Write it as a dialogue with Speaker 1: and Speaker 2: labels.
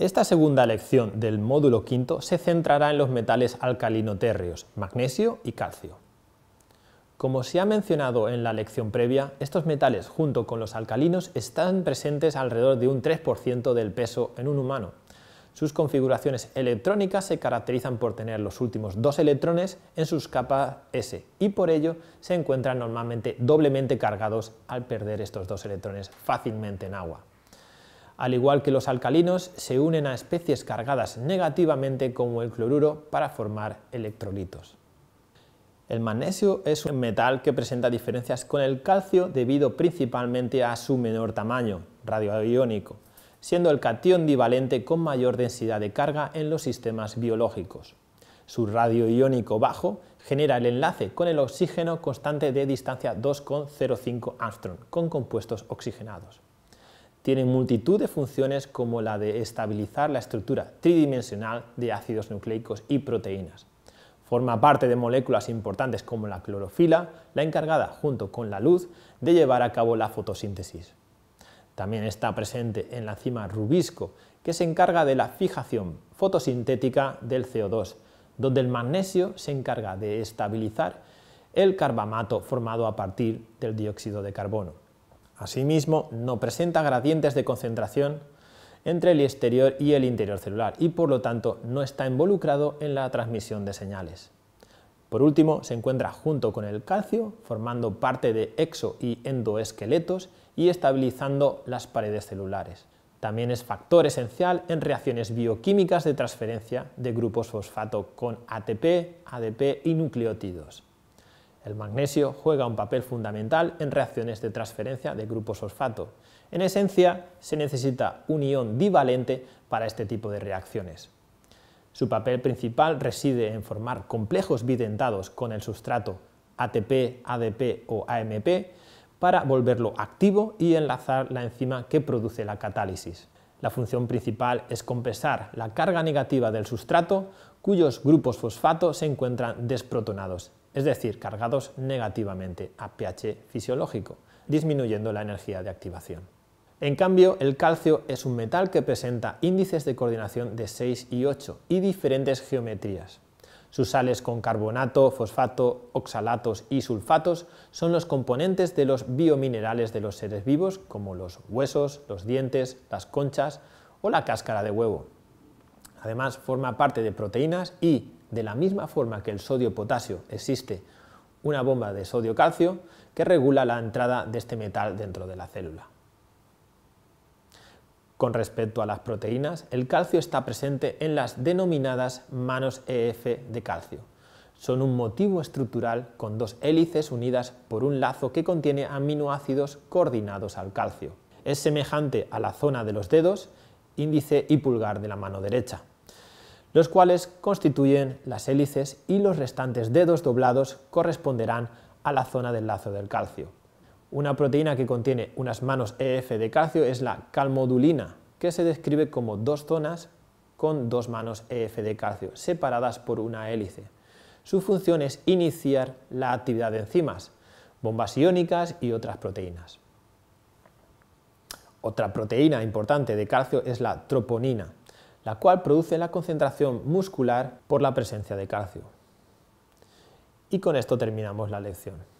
Speaker 1: Esta segunda lección del módulo quinto se centrará en los metales alcalinotérreos, magnesio y calcio. Como se ha mencionado en la lección previa, estos metales junto con los alcalinos están presentes alrededor de un 3% del peso en un humano. Sus configuraciones electrónicas se caracterizan por tener los últimos dos electrones en sus capas S y por ello se encuentran normalmente doblemente cargados al perder estos dos electrones fácilmente en agua al igual que los alcalinos, se unen a especies cargadas negativamente como el cloruro para formar electrolitos. El magnesio es un metal que presenta diferencias con el calcio debido principalmente a su menor tamaño, radioiónico, siendo el catión divalente con mayor densidad de carga en los sistemas biológicos. Su radio bajo genera el enlace con el oxígeno constante de distancia 2,05 Amstron con compuestos oxigenados tiene multitud de funciones como la de estabilizar la estructura tridimensional de ácidos nucleicos y proteínas. Forma parte de moléculas importantes como la clorofila, la encargada, junto con la luz, de llevar a cabo la fotosíntesis. También está presente en la enzima rubisco, que se encarga de la fijación fotosintética del CO2, donde el magnesio se encarga de estabilizar el carbamato formado a partir del dióxido de carbono. Asimismo, no presenta gradientes de concentración entre el exterior y el interior celular y por lo tanto no está involucrado en la transmisión de señales. Por último, se encuentra junto con el calcio, formando parte de exo y endoesqueletos y estabilizando las paredes celulares. También es factor esencial en reacciones bioquímicas de transferencia de grupos fosfato con ATP, ADP y nucleótidos. El magnesio juega un papel fundamental en reacciones de transferencia de grupos fosfato. En esencia, se necesita un ion divalente para este tipo de reacciones. Su papel principal reside en formar complejos bidentados con el sustrato ATP, ADP o AMP para volverlo activo y enlazar la enzima que produce la catálisis. La función principal es compensar la carga negativa del sustrato cuyos grupos fosfato se encuentran desprotonados, es decir, cargados negativamente a pH fisiológico, disminuyendo la energía de activación. En cambio, el calcio es un metal que presenta índices de coordinación de 6 y 8 y diferentes geometrías, sus sales con carbonato, fosfato, oxalatos y sulfatos son los componentes de los biominerales de los seres vivos, como los huesos, los dientes, las conchas o la cáscara de huevo. Además, forma parte de proteínas y, de la misma forma que el sodio-potasio existe una bomba de sodio-calcio que regula la entrada de este metal dentro de la célula. Con respecto a las proteínas, el calcio está presente en las denominadas manos EF de calcio. Son un motivo estructural con dos hélices unidas por un lazo que contiene aminoácidos coordinados al calcio. Es semejante a la zona de los dedos, índice y pulgar de la mano derecha, los cuales constituyen las hélices y los restantes dedos doblados corresponderán a la zona del lazo del calcio. Una proteína que contiene unas manos EF de calcio es la calmodulina, que se describe como dos zonas con dos manos EF de calcio, separadas por una hélice. Su función es iniciar la actividad de enzimas, bombas iónicas y otras proteínas. Otra proteína importante de calcio es la troponina, la cual produce la concentración muscular por la presencia de calcio. Y con esto terminamos la lección.